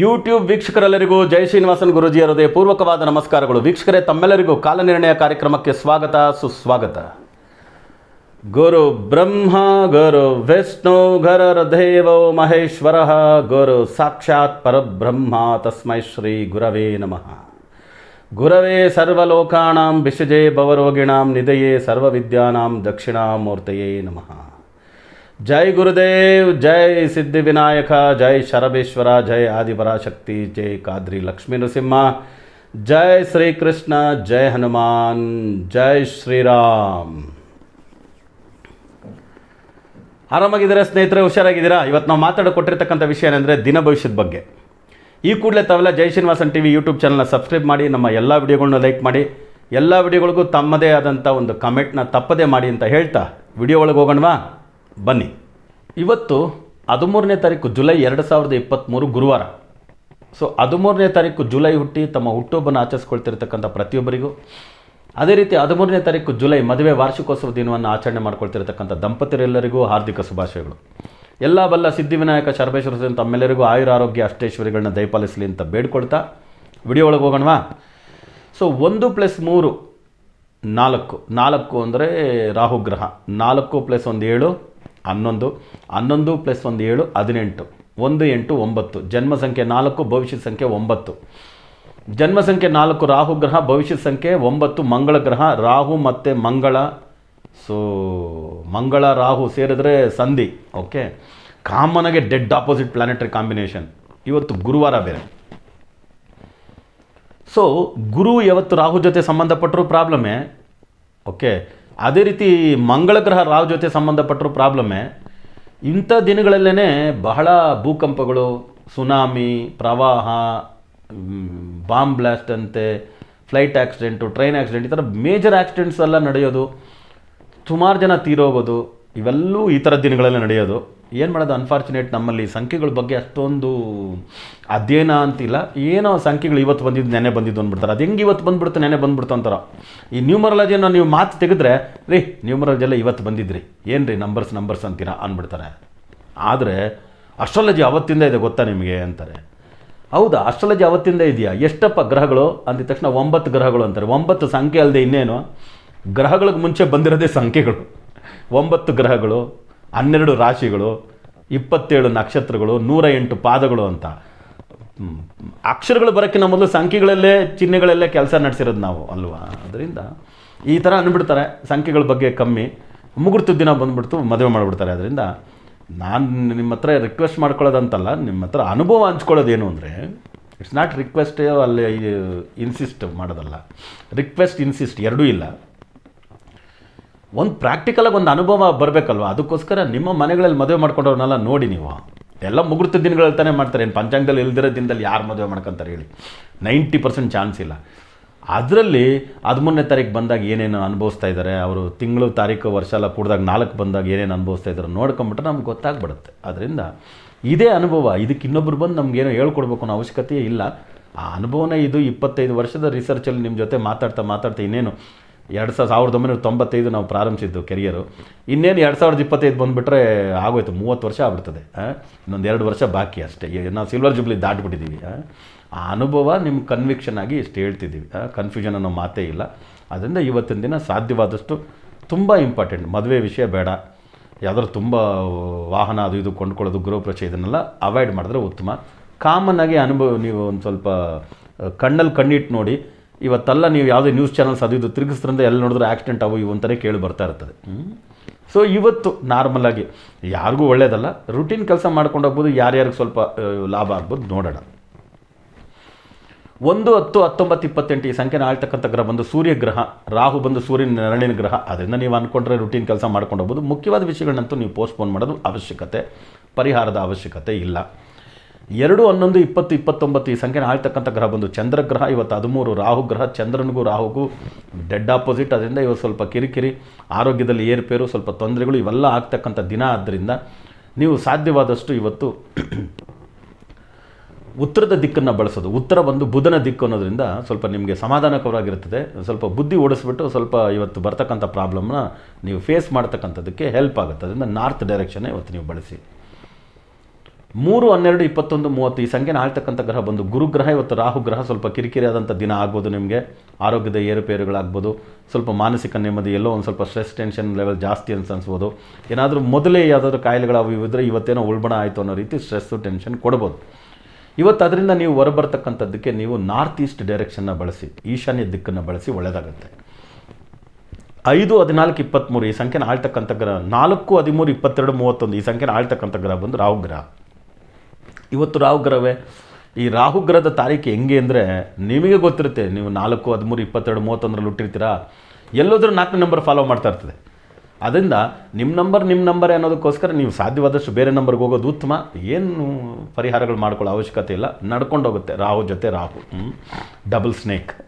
YouTube ವೀಕ್ಷಕರೆಲ್ಲರಿಗೂ ಜಯ ಶ್ರೀನಿವಾಸನ್ ಗುರುಜಿ ಹೃದಯ ಪೂರ್ವಕವಾದ ನಮಸ್ಕಾರಗಳು ವೀಕ್ಷಕರೇ ತಮ್ಮೆಲ್ಲರಿಗೂ ಕಾಲನಿರ್ಣಯ ಕಾರ್ಯಕ್ರಮಕ್ಕೆ ಸ್ವಾಗತ ಸುಸ್ವಾಗತ ಗುರು ಬ್ರಹ್ಮ ಗುರು ವಿಷ್ಣು ದೇವೋ ಮಹೇಶ್ವರ ಗುರು ಸಾಕ್ಷಾತ್ ಪರಬ್ರಹ್ಮ ತಸ್ಮೈ ಶ್ರೀ ಗುರವೇ ನಮಃ ಗುರವೇ ಸರ್ವಲೋಕಾಂ ಬಿಷಜೇ ಭವರೋಗಿಣಾಂ ನಿಧಯೇ ಸರ್ವವಿದ್ಯಾನಾಂ ದಕ್ಷಿಣಾಮೂರ್ತಯೇ ನಮಃ ಜೈ ಗುರುದೇವ್ ಜೈ ಸಿದ್ಧಿವಿನಾಯಕ ಜೈ ಶರಬೇಶ್ವರ ಜೈ ಆದಿಪರಾಶಕ್ತಿ ಜೈ ಕಾದ್ರಿ ಲಕ್ಷ್ಮೀ ನೃಸಿಂಹ ಜೈ ಶ್ರೀಕೃಷ್ಣ ಜೈ ಹನುಮಾನ್ ಜೈ ಶ್ರೀರಾಮ್ ಆರಾಮಾಗಿದ್ದೀರಾ ಸ್ನೇಹಿತರೆ ಹುಷಾರಾಗಿದ್ದೀರಾ ಇವತ್ತು ನಾವು ಮಾತಾಡಿಕೊಟ್ಟಿರ್ತಕ್ಕಂಥ ವಿಷಯ ಏನಂದರೆ ದಿನ ಭವಿಷ್ಯದ ಬಗ್ಗೆ ಈ ಕೂಡಲೇ ತಾವೆಲ್ಲ Jai Srinivasan T V YouTube ಚಾನಲ್ನ ಸಬ್ಸ್ಕ್ರೈಬ್ ಮಾಡಿ ನಮ್ಮ ಎಲ್ಲ ವಿಡಿಯೋಗಳನ್ನ ಲೈಕ್ ಮಾಡಿ ಎಲ್ಲ ವಿಡಿಯೋಗಳಿಗೂ ತಮ್ಮದೇ ಆದಂಥ ಒಂದು ಕಮೆಂಟ್ನ ತಪ್ಪದೇ ಮಾಡಿ ಅಂತ ಹೇಳ್ತಾ ವಿಡಿಯೋ ಒಳಗೆ ಹೋಗೋಣವಾ ಬನ್ನಿ ಇವತ್ತು ಹದಿಮೂರನೇ ತಾರೀಕು ಜುಲೈ ಎರಡು ಸಾವಿರದ ಇಪ್ಪತ್ತ್ಮೂರು ಗುರುವಾರ ಸೊ ಹದಿಮೂರನೇ ತಾರೀಕು ಜುಲೈ ಹುಟ್ಟಿ ತಮ್ಮ ಹುಟ್ಟುಹಬ್ಬನ ಆಚರಿಸ್ಕೊಳ್ತಿರ್ತಕ್ಕಂಥ ಪ್ರತಿಯೊಬ್ಬರಿಗೂ ಅದೇ ರೀತಿ ಹದಿಮೂರನೇ ತಾರೀಕು ಜುಲೈ ಮದುವೆ ವಾರ್ಷಿಕೋತ್ಸವ ದಿನವನ್ನು ಆಚರಣೆ ಮಾಡ್ಕೊಳ್ತಿರ್ತಕ್ಕಂಥ ದಂಪತಿರೆಲ್ಲರಿಗೂ ಹಾರ್ದಿಕ ಶುಭಾಶಯಗಳು ಎಲ್ಲ ಬಲ್ಲ ಸಿದ್ಧಿವಿನಾಯಕ ಸಿಂಗ್ ತಮ್ಮೆಲ್ಲರಿಗೂ ಆಯುರ ಆರೋಗ್ಯ ಅಷ್ಟೇಶ್ವರಿಗಳನ್ನ ದಯಪಾಲಿಸಲಿ ಅಂತ ಬೇಡ್ಕೊಳ್ತಾ ವಿಡಿಯೋ ಒಳಗೆ ಹೋಗೋಣವಾ ಸೊ ಒಂದು ಪ್ಲಸ್ ಮೂರು ನಾಲ್ಕು ನಾಲ್ಕು ಅಂದರೆ ರಾಹುಗ್ರಹ ನಾಲ್ಕು ಪ್ಲಸ್ ಒಂದು ಏಳು ಹನ್ನೊಂದು ಹನ್ನೊಂದು ಪ್ಲಸ್ ಒಂದು ಏಳು ಹದಿನೆಂಟು ಒಂದು ಎಂಟು ಒಂಬತ್ತು ಜನ್ಮ ಸಂಖ್ಯೆ ನಾಲ್ಕು ಭವಿಷ್ಯ ಸಂಖ್ಯೆ ಒಂಬತ್ತು ಜನ್ಮ ಸಂಖ್ಯೆ ನಾಲ್ಕು ರಾಹು ಗ್ರಹ ಭವಿಷ್ಯ ಸಂಖ್ಯೆ ಒಂಬತ್ತು ಮಂಗಳ ಗ್ರಹ ರಾಹು ಮತ್ತು ಮಂಗಳ ಸೊ ಮಂಗಳ ರಾಹು ಸೇರಿದ್ರೆ ಸಂಧಿ ಓಕೆ ಕಾಮನಾಗೆ ಡೆಡ್ ಆಪೋಸಿಟ್ ಪ್ಲಾನೆಟರಿ ಕಾಂಬಿನೇಷನ್ ಇವತ್ತು ಗುರುವಾರ ಬೇರೆ ಸೊ ಗುರು ಯಾವತ್ತು ರಾಹು ಜೊತೆ ಸಂಬಂಧಪಟ್ಟರು ಪ್ರಾಬ್ಲಮೇ ಓಕೆ ಅದೇ ರೀತಿ ಮಂಗಳ ಗ್ರಹ ರಾವ್ ಜೊತೆ ಸಂಬಂಧಪಟ್ಟರು ಪ್ರಾಬ್ಲಮ್ಮೆ ಇಂಥ ದಿನಗಳಲ್ಲೇ ಬಹಳ ಭೂಕಂಪಗಳು ಸುನಾಮಿ ಪ್ರವಾಹ ಬಾಂಬ್ ಬ್ಲಾಸ್ಟ್ ಅಂತೆ ಫ್ಲೈಟ್ ಆ್ಯಕ್ಸಿಡೆಂಟು ಟ್ರೈನ್ ಆ್ಯಕ್ಸಿಡೆಂಟ್ ಈ ಥರ ಮೇಜರ್ ಆ್ಯಕ್ಸಿಡೆಂಟ್ಸ್ ಎಲ್ಲ ನಡೆಯೋದು ಸುಮಾರು ಜನ ತೀರೋಗೋದು ಇವೆಲ್ಲವೂ ಈ ಥರ ದಿನಗಳಲ್ಲೇ ನಡೆಯೋದು ಏನು ಮಾಡೋದು ಅನ್ಫಾರ್ಚುನೇಟ್ ನಮ್ಮಲ್ಲಿ ಸಂಖ್ಯೆಗಳ ಬಗ್ಗೆ ಅಷ್ಟೊಂದು ಅಧ್ಯಯನ ಅಂತಿಲ್ಲ ಏನೋ ಸಂಖ್ಯೆಗಳು ಇವತ್ತು ಬಂದಿದ್ದು ನೆನೆ ಬಂದಿದ್ದು ಅಂದ್ಬಿಡ್ತಾರೆ ಅದು ಹೆಂಗೆ ಇವತ್ತು ಬಂದ್ಬಿಡ್ತು ನೆನೆ ಬಂದ್ಬಿಡ್ತು ಅಂತಾರೋ ಈ ನ್ಯೂಮರಾಲಜಿಯನ್ನು ನೀವು ಮಾತು ತೆಗೆದ್ರೆ ರೀ ನ್ಯೂಮರಾಲಜಿ ಎಲ್ಲ ಇವತ್ತು ಬಂದಿದ್ರಿ ಏನು ರೀ ನಂಬರ್ಸ್ ನಂಬರ್ಸ್ ಅಂತೀರಾ ಅಂದ್ಬಿಡ್ತಾರೆ ಆದರೆ ಅಸ್ಟ್ರಾಲಜಿ ಅವತ್ತಿಂದ ಇದೆ ಗೊತ್ತಾ ನಿಮಗೆ ಅಂತಾರೆ ಹೌದಾ ಅಸ್ಟ್ರಾಲಜಿ ಅವತ್ತಿಂದ ಇದೆಯಾ ಎಷ್ಟಪ್ಪ ಗ್ರಹಗಳು ಅಂದಿದ ತಕ್ಷಣ ಒಂಬತ್ತು ಗ್ರಹಗಳು ಅಂತಾರೆ ಒಂಬತ್ತು ಸಂಖ್ಯೆ ಅಲ್ಲದೆ ಇನ್ನೇನು ಗ್ರಹಗಳಿಗೆ ಮುಂಚೆ ಬಂದಿರೋದೇ ಸಂಖ್ಯೆಗಳು ಒಂಬತ್ತು ಗ್ರಹಗಳು ಹನ್ನೆರಡು ರಾಶಿಗಳು ಇಪ್ಪತ್ತೇಳು ನಕ್ಷತ್ರಗಳು ನೂರ ಎಂಟು ಪಾದಗಳು ಅಂತ ಅಕ್ಷರಗಳು ನಮ್ಮ ಮೊದಲು ಸಂಖ್ಯೆಗಳಲ್ಲೇ ಚಿಹ್ನೆಗಳಲ್ಲೇ ಕೆಲಸ ನಡೆಸಿರೋದು ನಾವು ಅಲ್ವಾ ಅದರಿಂದ ಈ ಥರ ಅಂದ್ಬಿಡ್ತಾರೆ ಸಂಖ್ಯೆಗಳ ಬಗ್ಗೆ ಕಮ್ಮಿ ಮುಗುರ್ತು ದಿನ ಬಂದುಬಿಡ್ತು ಮದುವೆ ಮಾಡಿಬಿಡ್ತಾರೆ ಅದರಿಂದ ನಾನು ನಿಮ್ಮ ಹತ್ರ ರಿಕ್ವೆಸ್ಟ್ ಮಾಡ್ಕೊಳ್ಳೋದಂತಲ್ಲ ನಿಮ್ಮ ಹತ್ರ ಅನುಭವ ಹಂಚ್ಕೊಳ್ಳೋದೇನು ಅಂದರೆ ಇಟ್ಸ್ ನಾಟ್ ರಿಕ್ವೆಸ್ಟ್ ಅಲ್ಲಿ ಇನ್ಸಿಸ್ಟ್ ಮಾಡೋದಲ್ಲ ರಿಕ್ವೆಸ್ಟ್ ಇನ್ಸಿಸ್ಟ್ ಎರಡೂ ಇಲ್ಲ ಒಂದು ಪ್ರಾಕ್ಟಿಕಲಾಗಿ ಒಂದು ಅನುಭವ ಬರಬೇಕಲ್ವ ಅದಕ್ಕೋಸ್ಕರ ನಿಮ್ಮ ಮನೆಗಳಲ್ಲಿ ಮದುವೆ ಮಾಡ್ಕೊಂಡವ್ರನ್ನೆಲ್ಲ ನೋಡಿ ನೀವು ಎಲ್ಲ ಮುಗುರ್ತ ದಿನಗಳಲ್ಲಿ ತಾನೇ ಮಾಡ್ತಾರೆ ಏನು ಪಂಚಾಂಗದಲ್ಲಿ ಇಲ್ದಿರೋ ದಿನದಲ್ಲಿ ಯಾರು ಮದುವೆ ಮಾಡ್ಕೊಂತಾರೆ ಹೇಳಿ ನೈಂಟಿ ಪರ್ಸೆಂಟ್ ಚಾನ್ಸ್ ಇಲ್ಲ ಅದರಲ್ಲಿ ಹದಿಮೂರನೇ ತಾರೀಕು ಬಂದಾಗ ಏನೇನು ಅನುಭವಿಸ್ತಾ ಇದ್ದಾರೆ ಅವರು ತಿಂಗಳು ತಾರೀಕು ವರ್ಷ ಎಲ್ಲ ಕೂಡಿದಾಗ ನಾಲ್ಕು ಬಂದಾಗ ಏನೇನು ಅನುಭವಿಸ್ತಾ ಇದ್ದಾರೆ ನೋಡ್ಕೊಂಬಿಟ್ರೆ ನಮ್ಗೆ ಗೊತ್ತಾಗ್ಬಿಡುತ್ತೆ ಅದರಿಂದ ಇದೇ ಅನುಭವ ಇದಕ್ಕೆ ಇನ್ನೊಬ್ರು ಬಂದು ನಮಗೇನೋ ಹೇಳ್ಕೊಡ್ಬೇಕು ಅನ್ನೋ ಅವಶ್ಯಕತೆ ಇಲ್ಲ ಆ ಅನುಭವನೇ ಇದು ಇಪ್ಪತ್ತೈದು ವರ್ಷದ ರಿಸರ್ಚಲ್ಲಿ ನಿಮ್ಮ ಜೊತೆ ಮಾತಾಡ್ತಾ ಮಾತಾಡ್ತಾ ಇನ್ನೇನು ಎರಡು ಸಾವಿರ ಸಾವಿರದ ಒಂಬೈನೂರ ತೊಂಬತ್ತೈದು ನಾವು ಪ್ರಾರಂಭಿಸಿದ್ದು ಕೆರಿಯರು ಇನ್ನೇನು ಎರಡು ಸಾವಿರದ ಇಪ್ಪತ್ತೈದು ಬಂದುಬಿಟ್ರೆ ಆಗೋಯ್ತು ಮೂವತ್ತು ವರ್ಷ ಆಗ್ಬಿಡ್ತದೆ ಇನ್ನೊಂದು ಎರಡು ವರ್ಷ ಬಾಕಿ ಅಷ್ಟೇ ನಾವು ಸಿಲ್ವರ್ ಜುಬ್ಲಿ ದಾಟ್ಬಿಟ್ಟಿದ್ದೀವಿ ಆ ಅನುಭವ ನಿಮ್ಮ ಕನ್ವಿಕ್ಷನ್ ಆಗಿ ಇಷ್ಟು ಹೇಳ್ತಿದ್ದೀವಿ ಕನ್ಫ್ಯೂಷನ್ ಅನ್ನೋ ಮಾತೇ ಇಲ್ಲ ಅದರಿಂದ ಇವತ್ತಿನ ದಿನ ಸಾಧ್ಯವಾದಷ್ಟು ತುಂಬ ಇಂಪಾರ್ಟೆಂಟ್ ಮದುವೆ ವಿಷಯ ಬೇಡ ಯಾವುದಾದ್ರು ತುಂಬ ವಾಹನ ಅದು ಇದು ಕೊಂಡ್ಕೊಳ್ಳೋದು ಗೃಹಪ್ರವೇಶ ಇದನ್ನೆಲ್ಲ ಅವಾಯ್ಡ್ ಮಾಡಿದ್ರೆ ಉತ್ತಮ ಕಾಮನ್ ಆಗಿ ಅನುಭವ ನೀವು ಒಂದು ಸ್ವಲ್ಪ ಕಣ್ಣಲ್ಲಿ ಕಣ್ಣಿಟ್ಟು ನೋಡಿ ಇವತ್ತಲ್ಲ ನೀವು ಯಾವುದೇ ನ್ಯೂಸ್ ಚಾನಲ್ಸ್ ಅದು ಇದು ತಿರುಗಿಸ್ತಂದ್ರೆ ಎಲ್ಲಿ ನೋಡಿದ್ರೆ ಆಕ್ಸಿಡೆಂಟ್ ಅವು ಇವು ಅಂತಲೇ ಕೇಳಿ ಬರ್ತಾ ಇರ್ತದೆ ಸೊ ಇವತ್ತು ನಾರ್ಮಲಾಗಿ ಯಾರಿಗೂ ಒಳ್ಳೇದಲ್ಲ ರುಟೀನ್ ಕೆಲಸ ಮಾಡ್ಕೊಂಡು ಹೋಗ್ಬೋದು ಯಾರ್ಯಾರಿಗೆ ಸ್ವಲ್ಪ ಲಾಭ ಆಗ್ಬೋದು ನೋಡೋಣ ಒಂದು ಹತ್ತು ಹತ್ತೊಂಬತ್ತು ಇಪ್ಪತ್ತೆಂಟು ಈ ಸಂಖ್ಯೆನ ಆಳ್ತಕ್ಕಂಥ ಗ್ರಹ ಬಂದು ಸೂರ್ಯ ಗ್ರಹ ರಾಹು ಬಂದು ಸೂರ್ಯನ ನೆರಳಿನ ಗ್ರಹ ಅದರಿಂದ ನೀವು ಅಂದ್ಕೊಂಡ್ರೆ ರುಟೀನ್ ಕೆಲಸ ಮಾಡ್ಕೊಂಡು ಹೋಗ್ಬೋದು ಮುಖ್ಯವಾದ ವಿಷಯಗಳನ್ನಂತೂ ನೀವು ಪೋಸ್ಟ್ಪೋನ್ ಮಾಡೋದು ಅವಶ್ಯಕತೆ ಪರಿಹಾರದ ಅವಶ್ಯಕತೆ ಇಲ್ಲ ಎರಡು ಹನ್ನೊಂದು ಇಪ್ಪತ್ತು ಇಪ್ಪತ್ತೊಂಬತ್ತು ಈ ಸಂಖ್ಯೆನ ಆಗ್ತಕ್ಕಂಥ ಗ್ರಹ ಬಂದು ಚಂದ್ರಗ್ರಹ ಇವತ್ತು ಹದಿಮೂರು ರಾಹುಗ್ರಹ ಗ್ರಹ ಚಂದ್ರನಿಗೂ ರಾಹುಗೂ ಡೆಡ್ ಆಪೋಸಿಟ್ ಅದರಿಂದ ಇವತ್ತು ಸ್ವಲ್ಪ ಕಿರಿಕಿರಿ ಆರೋಗ್ಯದಲ್ಲಿ ಏರುಪೇರು ಸ್ವಲ್ಪ ತೊಂದರೆಗಳು ಇವೆಲ್ಲ ಆಗ್ತಕ್ಕಂಥ ದಿನ ಆದ್ದರಿಂದ ನೀವು ಸಾಧ್ಯವಾದಷ್ಟು ಇವತ್ತು ಉತ್ತರದ ದಿಕ್ಕನ್ನು ಬಳಸೋದು ಉತ್ತರ ಬಂದು ಬುಧನ ದಿಕ್ಕು ಅನ್ನೋದರಿಂದ ಸ್ವಲ್ಪ ನಿಮಗೆ ಸಮಾಧಾನಕರವಾಗಿರ್ತದೆ ಸ್ವಲ್ಪ ಬುದ್ಧಿ ಓಡಿಸ್ಬಿಟ್ಟು ಸ್ವಲ್ಪ ಇವತ್ತು ಬರ್ತಕ್ಕಂಥ ಪ್ರಾಬ್ಲಮ್ನ ನೀವು ಫೇಸ್ ಮಾಡ್ತಕ್ಕಂಥದ್ದಕ್ಕೆ ಹೆಲ್ಪ್ ಆಗುತ್ತೆ ಅದರಿಂದ ನಾರ್ತ್ ಡೈರೆಕ್ಷನ್ನೇ ಇವತ್ತು ನೀವು ಬಳಸಿ ಮೂರು ಹನ್ನೆರಡು ಇಪ್ಪತ್ತೊಂದು ಮೂವತ್ತು ಈ ಸಂಖ್ಯೆನ ಆಳ್ತಕ್ಕಂಥ ಗ್ರಹ ಬಂದು ಗುರುಗ್ರಹ ಇವತ್ತು ರಾಹು ಗ್ರಹ ಸ್ವಲ್ಪ ಕಿರಿಕಿರಿ ಆದಂಥ ದಿನ ಆಗ್ಬೋದು ನಿಮಗೆ ಆರೋಗ್ಯದ ಏರುಪೇರುಗಳಾಗ್ಬೋದು ಸ್ವಲ್ಪ ಮಾನಸಿಕ ನೆಮ್ಮದಿ ಎಲ್ಲೋ ಒಂದು ಸ್ವಲ್ಪ ಸ್ಟ್ರೆಸ್ ಟೆನ್ಷನ್ ಲೆವೆಲ್ ಜಾಸ್ತಿ ಅಂತ ಅನ್ಸ್ಬೋದು ಏನಾದರೂ ಮೊದಲೇ ಯಾವುದಾದ್ರೂ ಕಾಯಿಲೆಗಳು ಅವು ಇದ್ದರೆ ಇವತ್ತೇನೋ ಉಳ್ಬಣ ಆಯಿತು ಅನ್ನೋ ರೀತಿ ಸ್ಟ್ರೆಸ್ಸು ಟೆನ್ಷನ್ ಕೊಡ್ಬೋದು ಇವತ್ತು ಅದರಿಂದ ನೀವು ಹೊರಬರ್ತಕ್ಕಂಥದ್ದಕ್ಕೆ ನೀವು ನಾರ್ತ್ ಈಸ್ಟ್ ಡೈರೆಕ್ಷನ್ನ ಬಳಸಿ ಈಶಾನ್ಯ ದಿಕ್ಕನ್ನು ಬಳಸಿ ಒಳ್ಳೆಯದಾಗುತ್ತೆ ಐದು ಹದಿನಾಲ್ಕು ಇಪ್ಪತ್ತ್ಮೂರು ಈ ಸಂಖ್ಯೆನ ಆಳ್ತಕ್ಕಂಥ ಗ್ರಹ ನಾಲ್ಕು ಹದಿಮೂರು ಇಪ್ಪತ್ತೆರಡು ಮೂವತ್ತೊಂದು ಈ ಸಂಖ್ಯೆನ ಆಳ್ತಕ್ಕಂಥ ಗ್ರಹ ಬಂದು ರಾಹುಗ್ರಹ ಗ್ರಹ ಇವತ್ತು ರಾಹುಗ್ರಹವೇ ಈ ರಾಹುಗ್ರಹದ ತಾರೀಕು ಹೆಂಗೆ ಅಂದರೆ ನಿಮಗೆ ಗೊತ್ತಿರುತ್ತೆ ನೀವು ನಾಲ್ಕು ಹದಿಮೂರು ಇಪ್ಪತ್ತೆರಡು ಮೂವತ್ತೊಂದರಲ್ಲಿ ಹುಟ್ಟಿರ್ತೀರಾ ಎಲ್ಲೋದ್ರೂ ನಾಲ್ಕನೇ ನಂಬರ್ ಫಾಲೋ ಮಾಡ್ತಾ ಇರ್ತದೆ ಅದರಿಂದ ನಿಮ್ಮ ನಂಬರ್ ನಿಮ್ಮ ನಂಬರ್ ಅನ್ನೋದಕ್ಕೋಸ್ಕರ ನೀವು ಸಾಧ್ಯವಾದಷ್ಟು ಬೇರೆ ನಂಬರ್ಗೆ ಹೋಗೋದು ಉತ್ತಮ ಏನು ಪರಿಹಾರಗಳು ಮಾಡ್ಕೊಳ್ಳೋ ಅವಶ್ಯಕತೆ ಇಲ್ಲ ನಡ್ಕೊಂಡೋಗುತ್ತೆ ರಾಹು ಜೊತೆ ರಾಹು ಡಬಲ್ ಸ್ನೇಕ್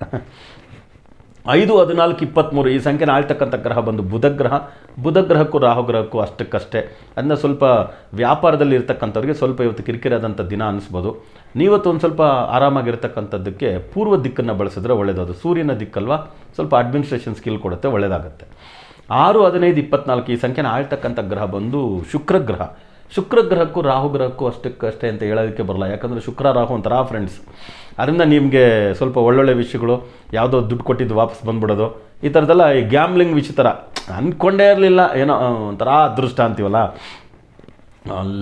ಐದು ಹದಿನಾಲ್ಕು ಇಪ್ಪತ್ತ್ಮೂರು ಈ ಸಂಖ್ಯೆನ ಆಳ್ತಕ್ಕಂಥ ಗ್ರಹ ಬಂದು ಬುಧ ಗ್ರಹ ಬುಧ ರಾಹು ರಾಹುಗ್ರಹಕ್ಕೂ ಅಷ್ಟಕ್ಕಷ್ಟೇ ಅದನ್ನ ಸ್ವಲ್ಪ ವ್ಯಾಪಾರದಲ್ಲಿ ಇರ್ತಕ್ಕಂಥವ್ರಿಗೆ ಸ್ವಲ್ಪ ಇವತ್ತು ಕಿರಿಕಿರಿಯಾದಂಥ ದಿನ ಅನಿಸ್ಬೋದು ನೀವತ್ತು ಒಂದು ಸ್ವಲ್ಪ ಆರಾಮಾಗಿರ್ತಕ್ಕಂಥದ್ದಕ್ಕೆ ಪೂರ್ವ ದಿಕ್ಕನ್ನು ಬಳಸಿದ್ರೆ ಒಳ್ಳೆಯದು ಸೂರ್ಯನ ದಿಕ್ಕಲ್ವ ಸ್ವಲ್ಪ ಅಡ್ಮಿನಿಸ್ಟ್ರೇಷನ್ ಸ್ಕಿಲ್ ಕೊಡುತ್ತೆ ಒಳ್ಳೆಯದಾಗುತ್ತೆ ಆರು ಹದಿನೈದು ಇಪ್ಪತ್ನಾಲ್ಕು ಈ ಸಂಖ್ಯೆನ ಆಳ್ತಕ್ಕಂಥ ಗ್ರಹ ಬಂದು ಶುಕ್ರಗ್ರಹ ಶುಕ್ರಗ್ರಹಕ್ಕೂ ರಾಹುಗ್ರಹಕ್ಕೂ ಅಷ್ಟಕ್ಕಷ್ಟೇ ಅಂತ ಹೇಳೋದಕ್ಕೆ ಬರಲ್ಲ ಯಾಕಂದರೆ ಶುಕ್ರ ರಾಹು ಒಂಥರ ಫ್ರೆಂಡ್ಸ್ ಅದರಿಂದ ನಿಮಗೆ ಸ್ವಲ್ಪ ಒಳ್ಳೊಳ್ಳೆ ವಿಷಯಗಳು ಯಾವುದೋ ದುಡ್ಡು ಕೊಟ್ಟಿದ್ದು ವಾಪಸ್ ಬಂದ್ಬಿಡೋದು ಈ ಥರದ್ದೆಲ್ಲ ಈ ಗ್ಯಾಮ್ಲಿಂಗ್ ವಿಷಯ ಥರ ಅಂದ್ಕೊಂಡೇ ಇರಲಿಲ್ಲ ಏನೋ ಒಂಥರ ಅದೃಷ್ಟ ಅಂತೀವಲ್ಲ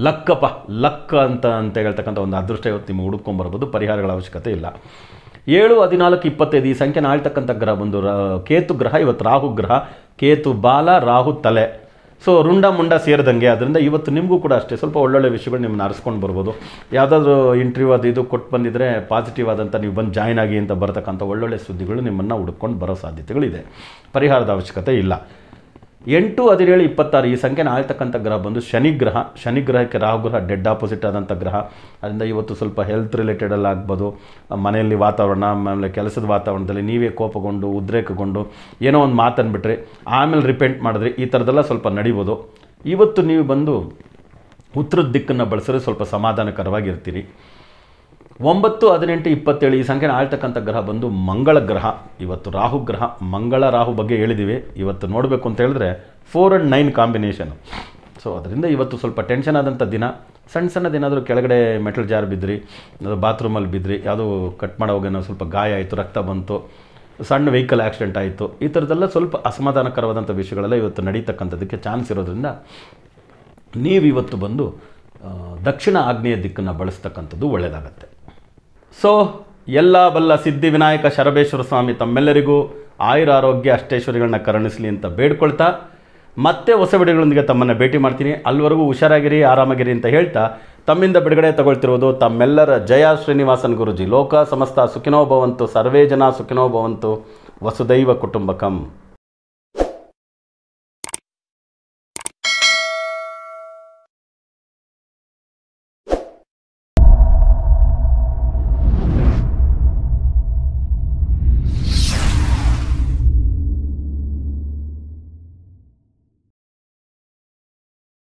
ಲಕ್ಕಪ್ಪ ಲಕ್ ಅಂತ ಅಂತ ಹೇಳ್ತಕ್ಕಂಥ ಒಂದು ಅದೃಷ್ಟ ಇವತ್ತು ನಿಮ್ಗೆ ಹುಡುಕೊಂಡ್ಬರ್ಬೋದು ಪರಿಹಾರಗಳ ಅವಶ್ಯಕತೆ ಇಲ್ಲ ಏಳು ಹದಿನಾಲ್ಕು ಇಪ್ಪತ್ತೈದು ಈ ಸಂಖ್ಯೆ ಆಳ್ತಕ್ಕಂಥ ಗ್ರಹ ಒಂದು ಕೇತು ಗ್ರಹ ಇವತ್ತು ರಾಹು ಗ್ರಹ ಕೇತು ಬಾಲ ರಾಹು ತಲೆ ಸೊ ರುಂಡ ಮುಂಡ ಸೇರಿದಂಗೆ ಅದರಿಂದ ಇವತ್ತು ನಿಮಗೂ ಕೂಡ ಅಷ್ಟೇ ಸ್ವಲ್ಪ ಒಳ್ಳೊಳ್ಳೆ ವಿಷಯಗಳು ನಿಮ್ಮನ್ನ ಆರಿಸ್ಕೊಂಡು ಬರ್ಬೋದು ಯಾವುದಾದ್ರೂ ಇಂಟರ್ವ್ಯೂ ಅದು ಇದು ಕೊಟ್ಟು ಬಂದಿದ್ದರೆ ಪಾಸಿಟಿವ್ ಆದಂಥ ನೀವು ಬಂದು ಜಾಯ್ನ್ ಆಗಿ ಅಂತ ಬರ್ತಕ್ಕಂಥ ಒಳ್ಳೊಳ್ಳೆ ಸುದ್ದಿಗಳು ನಿಮ್ಮನ್ನು ಹುಡ್ಕೊಂಡು ಬರೋ ಸಾಧ್ಯತೆಗಳಿದೆ ಪರಿಹಾರದ ಅವಶ್ಯಕತೆ ಇಲ್ಲ ಎಂಟು ಹದಿನೇಳು ಇಪ್ಪತ್ತಾರು ಈ ಸಂಖ್ಯೆನ ಆಳ್ತಕ್ಕಂಥ ಗ್ರಹ ಬಂದು ಶನಿಗ್ರಹ ಶನಿಗ್ರಹಕ್ಕೆ ರಾಹುಗ್ರಹ ಡೆಡ್ ಆಪೋಸಿಟ್ ಆದಂಥ ಗ್ರಹ ಅದರಿಂದ ಇವತ್ತು ಸ್ವಲ್ಪ ಹೆಲ್ತ್ ರಿಲೇಟೆಡಲ್ಲಿ ಆಗ್ಬೋದು ಮನೆಯಲ್ಲಿ ವಾತಾವರಣ ಆಮೇಲೆ ಕೆಲಸದ ವಾತಾವರಣದಲ್ಲಿ ನೀವೇ ಕೋಪಗೊಂಡು ಉದ್ರೇಕಗೊಂಡು ಏನೋ ಒಂದು ಮಾತನ್ನು ಬಿಟ್ಟರೆ ಆಮೇಲೆ ರಿಪೆಂಟ್ ಮಾಡಿದ್ರೆ ಈ ಥರದ್ದೆಲ್ಲ ಸ್ವಲ್ಪ ನಡಿಬೋದು ಇವತ್ತು ನೀವು ಬಂದು ಉತ್ತರದ ದಿಕ್ಕನ್ನು ಬಳಸಿದ್ರೆ ಸ್ವಲ್ಪ ಸಮಾಧಾನಕರವಾಗಿರ್ತೀರಿ ಒಂಬತ್ತು ಹದಿನೆಂಟು ಇಪ್ಪತ್ತೇಳು ಈ ಸಂಖ್ಯೆನ ಆಳ್ತಕ್ಕಂಥ ಗ್ರಹ ಬಂದು ಮಂಗಳ ಗ್ರಹ ಇವತ್ತು ರಾಹು ಗ್ರಹ ಮಂಗಳ ರಾಹು ಬಗ್ಗೆ ಹೇಳಿದ್ದೀವಿ ಇವತ್ತು ನೋಡಬೇಕು ಅಂತ ಹೇಳಿದ್ರೆ four and nine combination so ಅದರಿಂದ ಇವತ್ತು ಸ್ವಲ್ಪ ಟೆನ್ಷನ್ ಆದಂಥ ದಿನ ಸಣ್ಣ ಸಣ್ಣದೇನಾದರೂ ಕೆಳಗಡೆ ಮೆಟಲ್ ಜಾರ್ ಬಿದ್ದಿರಿ ಅದು ಬಾತ್ರೂಮಲ್ಲಿ ಬಿದ್ದಿರಿ ಯಾವುದೋ ಕಟ್ ಮಾಡೋವಾಗೇನೋ ಸ್ವಲ್ಪ ಗಾಯ ಆಯಿತು ರಕ್ತ ಬಂತು ಸಣ್ಣ ವೆಹಿಕಲ್ ಆಕ್ಸಿಡೆಂಟ್ ಆಯಿತು ಈ ಥರದ್ದೆಲ್ಲ ಸ್ವಲ್ಪ ಅಸಮಾಧಾನಕರವಾದಂಥ ವಿಷಯಗಳೆಲ್ಲ ಇವತ್ತು ನಡೀತಕ್ಕಂಥದ್ದಕ್ಕೆ ಚಾನ್ಸ್ ಇರೋದ್ರಿಂದ ನೀವು ಇವತ್ತು ಬಂದು ದಕ್ಷಿಣ ಆಗ್ನೇಯ ದಿಕ್ಕನ್ನು ಬಳಸ್ತಕ್ಕಂಥದ್ದು ಒಳ್ಳೆಯದಾಗತ್ತೆ ಸೊ ಎಲ್ಲ ಬಲ್ಲ ಸಿದ್ಧಿವಿನಾಯಕ ಶರಬೇಶ್ವರ ಸ್ವಾಮಿ ತಮ್ಮೆಲ್ಲರಿಗೂ ಆಯುರ ಆರೋಗ್ಯ ಅಷ್ಟೇಶ್ವರಿಗಳನ್ನ ಕರುಣಿಸಲಿ ಅಂತ ಬೇಡ್ಕೊಳ್ತಾ ಮತ್ತೆ ಹೊಸ ಬಿಡುಗಳೊಂದಿಗೆ ತಮ್ಮನ್ನು ಭೇಟಿ ಮಾಡ್ತೀನಿ ಅಲ್ಲಿವರೆಗೂ ಹುಷಾರಾಗಿರಿ ಆರಾಮಾಗಿರಿ ಅಂತ ಹೇಳ್ತಾ ತಮ್ಮಿಂದ ಬಿಡುಗಡೆ ತಗೊಳ್ತಿರುವುದು ತಮ್ಮೆಲ್ಲರ ಜಯ ಶ್ರೀನಿವಾಸನ್ ಗುರುಜಿ ಲೋಕ ಸಮಸ್ತ ಸುಖಿನೋ ಭವಂತು ಸರ್ವೇ ಜನ ಸುಖಿನೋ ಭವಂತು ವಸುದೈವ ಕುಟುಂಬಕಂ